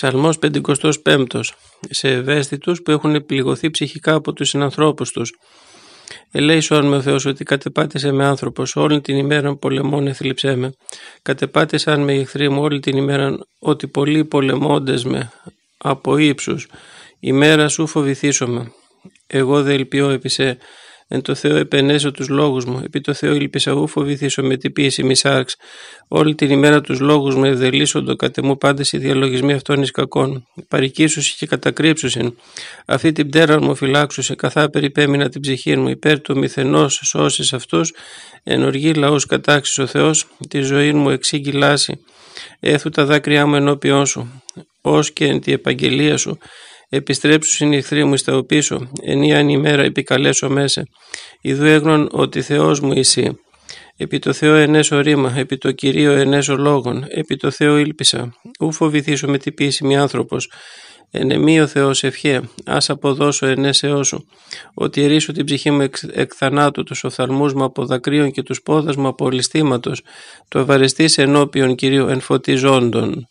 Ψαλμός 55 σε ευαίσθητους που έχουν πληγωθεί ψυχικά από τους συνανθρώπους τους. Ελέησόν με ο Θεός ότι κατεπάτησε με άνθρωπος όλη την ημέρα πολεμών εθλιψέ με. Κατεπάτησαν με εχθροί μου όλη την ημέρα ότι πολλοί πολεμώντες με από ύψους. ημέρα σου φοβηθήσω με. Εγώ δε ελπιώ επί σε. Εν το Θεό επενέσω τους λόγους μου, επί το Θεό ήλπισα ου φοβηθήσω με την πίεση μη σάρξ. Όλη την ημέρα τους λόγους μου ευδελίσσοντο κατ' εμού πάντες οι διαλογισμοί αυτών εις κακών. Παρικίσουσι και κατακρύψουσιν. Αυτή την πτέρα μου φυλάξουσε, καθά περιπέμεινα την ψυχή μου. Υπέρ του μηθενός σώσεις αυτούς, ενοργεί λαούς κατάξης ο Θεός, τη ζωή μου εξήγηλάσει. Έθου τα δάκρυά μου ενώπιόν σου, ως και εν τη επαγγελία σου στην συνειχθρή μου στα οπίσω, ενίαν ημέρα επικαλέσω μέσα. Ιδού έγνων ότι Θεός μου εσύ. Επί το Θεό ενέσω ρήμα, επί το Κυρίο ενέσω λόγων, επί το Θεό ήλπισα. Ού φοβηθήσω με την πίεση μη άνθρωπος. Εν εμεί ο Θεός ευχέ, ας αποδώσω ενέσεώ σου, ότι ρίσω την ψυχή μου εκ, θανάτου, τους οφθαλμούς μου από δακρύων και τους πόδας μου από ληστήματος, το ενώπιον Κυρίου εν φωτιζόντων.